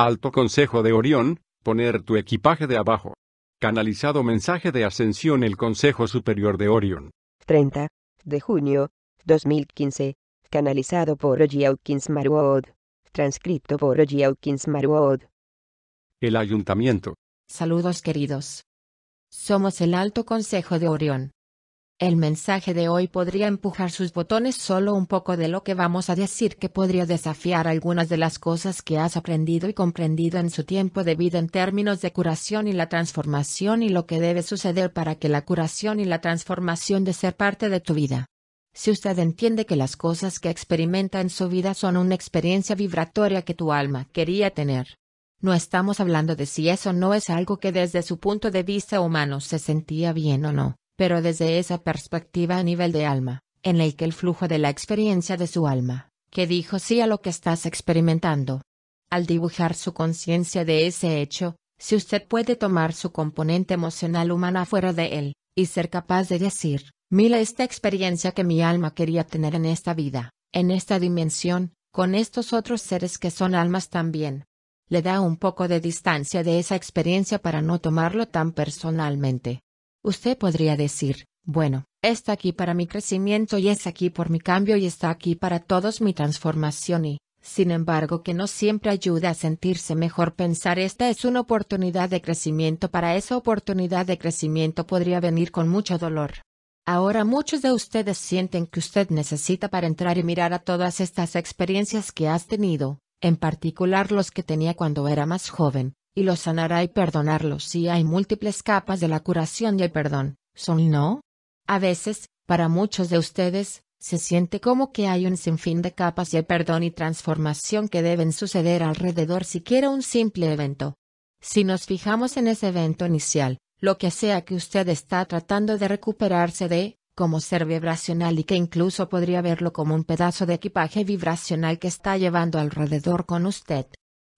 Alto Consejo de Orión, poner tu equipaje de abajo. Canalizado mensaje de ascensión el Consejo Superior de Orión. 30 de junio 2015. Canalizado por Oji Hawkins Marwood. Transcripto por Oji Hawkins Marwood. El Ayuntamiento. Saludos queridos. Somos el Alto Consejo de Orión. El mensaje de hoy podría empujar sus botones solo un poco de lo que vamos a decir que podría desafiar algunas de las cosas que has aprendido y comprendido en su tiempo de vida en términos de curación y la transformación y lo que debe suceder para que la curación y la transformación de ser parte de tu vida. Si usted entiende que las cosas que experimenta en su vida son una experiencia vibratoria que tu alma quería tener, no estamos hablando de si eso no es algo que desde su punto de vista humano se sentía bien o no pero desde esa perspectiva a nivel de alma, en el que el flujo de la experiencia de su alma, que dijo sí a lo que estás experimentando. Al dibujar su conciencia de ese hecho, si usted puede tomar su componente emocional humana fuera de él, y ser capaz de decir, mira esta experiencia que mi alma quería tener en esta vida, en esta dimensión, con estos otros seres que son almas también. Le da un poco de distancia de esa experiencia para no tomarlo tan personalmente. Usted podría decir, bueno, está aquí para mi crecimiento y es aquí por mi cambio y está aquí para todos mi transformación y, sin embargo, que no siempre ayuda a sentirse mejor pensar esta es una oportunidad de crecimiento para esa oportunidad de crecimiento podría venir con mucho dolor. Ahora muchos de ustedes sienten que usted necesita para entrar y mirar a todas estas experiencias que has tenido, en particular los que tenía cuando era más joven, y lo sanará y perdonarlo si hay múltiples capas de la curación y el perdón, ¿son no? A veces, para muchos de ustedes, se siente como que hay un sinfín de capas de perdón y transformación que deben suceder alrededor siquiera un simple evento. Si nos fijamos en ese evento inicial, lo que sea que usted está tratando de recuperarse de, como ser vibracional y que incluso podría verlo como un pedazo de equipaje vibracional que está llevando alrededor con usted.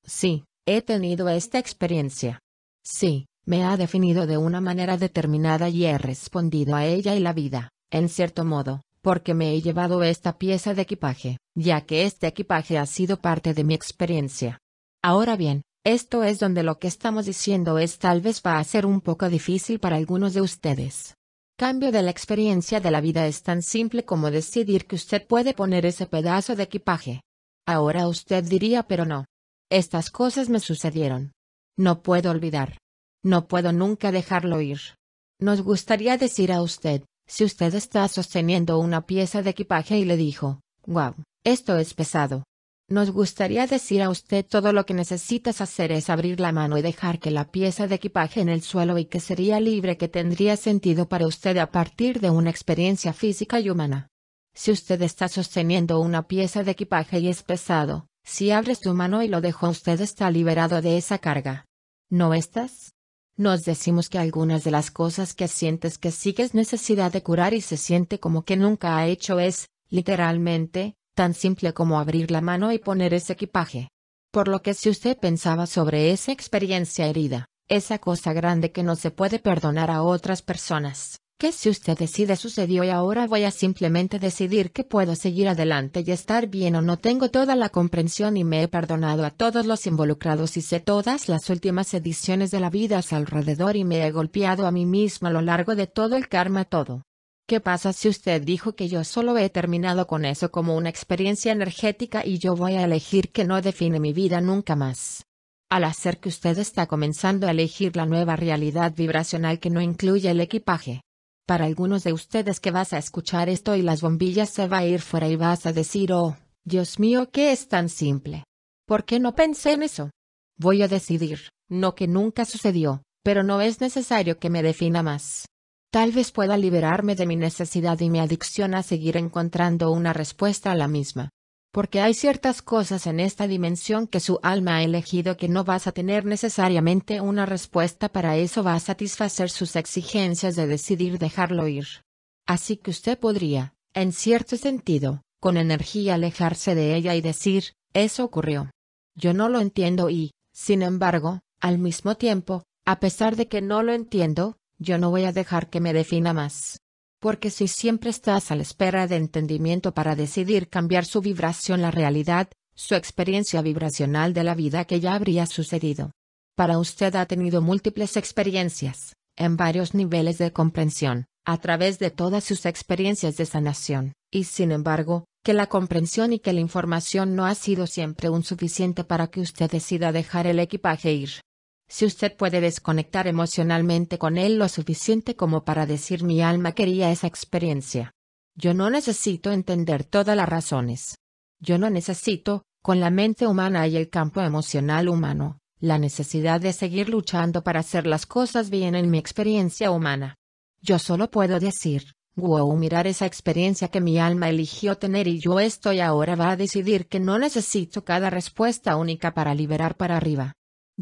Sí, He tenido esta experiencia. Sí, me ha definido de una manera determinada y he respondido a ella y la vida, en cierto modo, porque me he llevado esta pieza de equipaje, ya que este equipaje ha sido parte de mi experiencia. Ahora bien, esto es donde lo que estamos diciendo es tal vez va a ser un poco difícil para algunos de ustedes. Cambio de la experiencia de la vida es tan simple como decidir que usted puede poner ese pedazo de equipaje. Ahora usted diría pero no, estas cosas me sucedieron. No puedo olvidar. No puedo nunca dejarlo ir. Nos gustaría decir a usted, si usted está sosteniendo una pieza de equipaje y le dijo, wow, esto es pesado. Nos gustaría decir a usted todo lo que necesitas hacer es abrir la mano y dejar que la pieza de equipaje en el suelo y que sería libre que tendría sentido para usted a partir de una experiencia física y humana. Si usted está sosteniendo una pieza de equipaje y es pesado, si abres tu mano y lo dejo usted está liberado de esa carga. ¿No estás? Nos decimos que algunas de las cosas que sientes que sigues necesidad de curar y se siente como que nunca ha hecho es, literalmente, tan simple como abrir la mano y poner ese equipaje. Por lo que si usted pensaba sobre esa experiencia herida, esa cosa grande que no se puede perdonar a otras personas, ¿Qué si usted decide sucedió y ahora voy a simplemente decidir que puedo seguir adelante y estar bien o no tengo toda la comprensión y me he perdonado a todos los involucrados y sé todas las últimas ediciones de la vida alrededor y me he golpeado a mí mismo a lo largo de todo el karma todo. ¿Qué pasa si usted dijo que yo solo he terminado con eso como una experiencia energética y yo voy a elegir que no define mi vida nunca más? Al hacer que usted está comenzando a elegir la nueva realidad vibracional que no incluye el equipaje para algunos de ustedes que vas a escuchar esto y las bombillas se va a ir fuera y vas a decir, oh, Dios mío, ¿qué es tan simple. ¿Por qué no pensé en eso? Voy a decidir, no que nunca sucedió, pero no es necesario que me defina más. Tal vez pueda liberarme de mi necesidad y mi adicción a seguir encontrando una respuesta a la misma porque hay ciertas cosas en esta dimensión que su alma ha elegido que no vas a tener necesariamente una respuesta para eso va a satisfacer sus exigencias de decidir dejarlo ir. Así que usted podría, en cierto sentido, con energía alejarse de ella y decir, eso ocurrió. Yo no lo entiendo y, sin embargo, al mismo tiempo, a pesar de que no lo entiendo, yo no voy a dejar que me defina más porque si siempre estás a la espera de entendimiento para decidir cambiar su vibración la realidad, su experiencia vibracional de la vida que ya habría sucedido. Para usted ha tenido múltiples experiencias, en varios niveles de comprensión, a través de todas sus experiencias de sanación, y sin embargo, que la comprensión y que la información no ha sido siempre un suficiente para que usted decida dejar el equipaje e ir si usted puede desconectar emocionalmente con él lo suficiente como para decir mi alma quería esa experiencia. Yo no necesito entender todas las razones. Yo no necesito, con la mente humana y el campo emocional humano, la necesidad de seguir luchando para hacer las cosas bien en mi experiencia humana. Yo solo puedo decir, wow, mirar esa experiencia que mi alma eligió tener y yo estoy ahora va a decidir que no necesito cada respuesta única para liberar para arriba.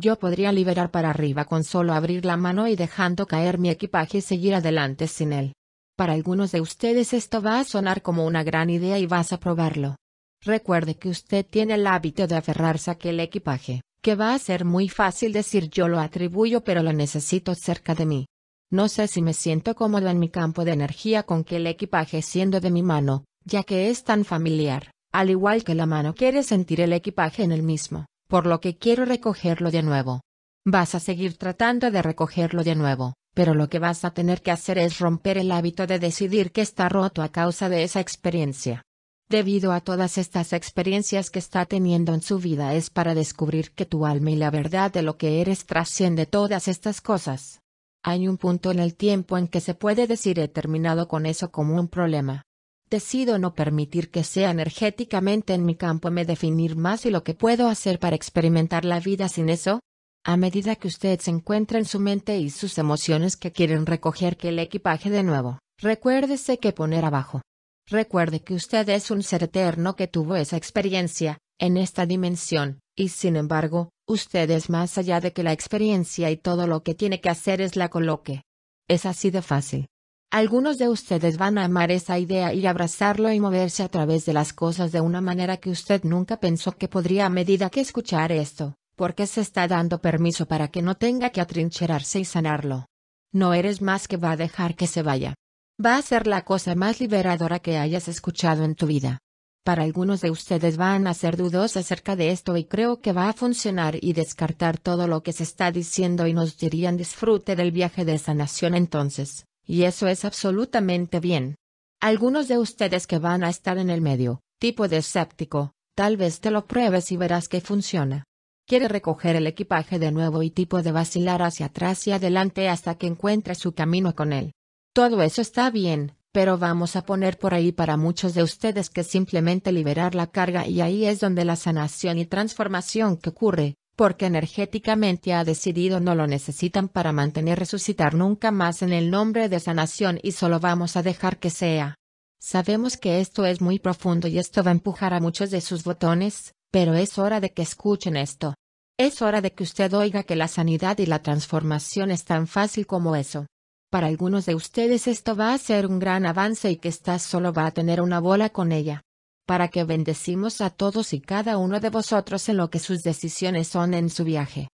Yo podría liberar para arriba con solo abrir la mano y dejando caer mi equipaje y seguir adelante sin él. Para algunos de ustedes esto va a sonar como una gran idea y vas a probarlo. Recuerde que usted tiene el hábito de aferrarse a aquel equipaje, que va a ser muy fácil decir yo lo atribuyo pero lo necesito cerca de mí. No sé si me siento cómodo en mi campo de energía con que el equipaje siendo de mi mano, ya que es tan familiar, al igual que la mano quiere sentir el equipaje en el mismo por lo que quiero recogerlo de nuevo. Vas a seguir tratando de recogerlo de nuevo, pero lo que vas a tener que hacer es romper el hábito de decidir que está roto a causa de esa experiencia. Debido a todas estas experiencias que está teniendo en su vida es para descubrir que tu alma y la verdad de lo que eres trasciende todas estas cosas. Hay un punto en el tiempo en que se puede decir he terminado con eso como un problema, decido no permitir que sea energéticamente en mi campo me definir más y lo que puedo hacer para experimentar la vida sin eso. A medida que usted se encuentra en su mente y sus emociones que quieren recoger que el equipaje de nuevo, recuérdese que poner abajo. Recuerde que usted es un ser eterno que tuvo esa experiencia, en esta dimensión, y sin embargo, usted es más allá de que la experiencia y todo lo que tiene que hacer es la coloque. Es así de fácil. Algunos de ustedes van a amar esa idea y abrazarlo y moverse a través de las cosas de una manera que usted nunca pensó que podría a medida que escuchar esto, porque se está dando permiso para que no tenga que atrincherarse y sanarlo. No eres más que va a dejar que se vaya. Va a ser la cosa más liberadora que hayas escuchado en tu vida. Para algunos de ustedes van a ser dudos acerca de esto y creo que va a funcionar y descartar todo lo que se está diciendo y nos dirían disfrute del viaje de sanación entonces y eso es absolutamente bien. Algunos de ustedes que van a estar en el medio, tipo de escéptico, tal vez te lo pruebes y verás que funciona. Quiere recoger el equipaje de nuevo y tipo de vacilar hacia atrás y adelante hasta que encuentre su camino con él. Todo eso está bien, pero vamos a poner por ahí para muchos de ustedes que simplemente liberar la carga y ahí es donde la sanación y transformación que ocurre, porque energéticamente ha decidido no lo necesitan para mantener resucitar nunca más en el nombre de sanación y solo vamos a dejar que sea. Sabemos que esto es muy profundo y esto va a empujar a muchos de sus botones, pero es hora de que escuchen esto. Es hora de que usted oiga que la sanidad y la transformación es tan fácil como eso. Para algunos de ustedes esto va a ser un gran avance y que está solo va a tener una bola con ella para que bendecimos a todos y cada uno de vosotros en lo que sus decisiones son en su viaje.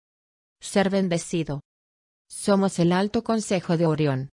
Ser bendecido. Somos el alto consejo de Orión.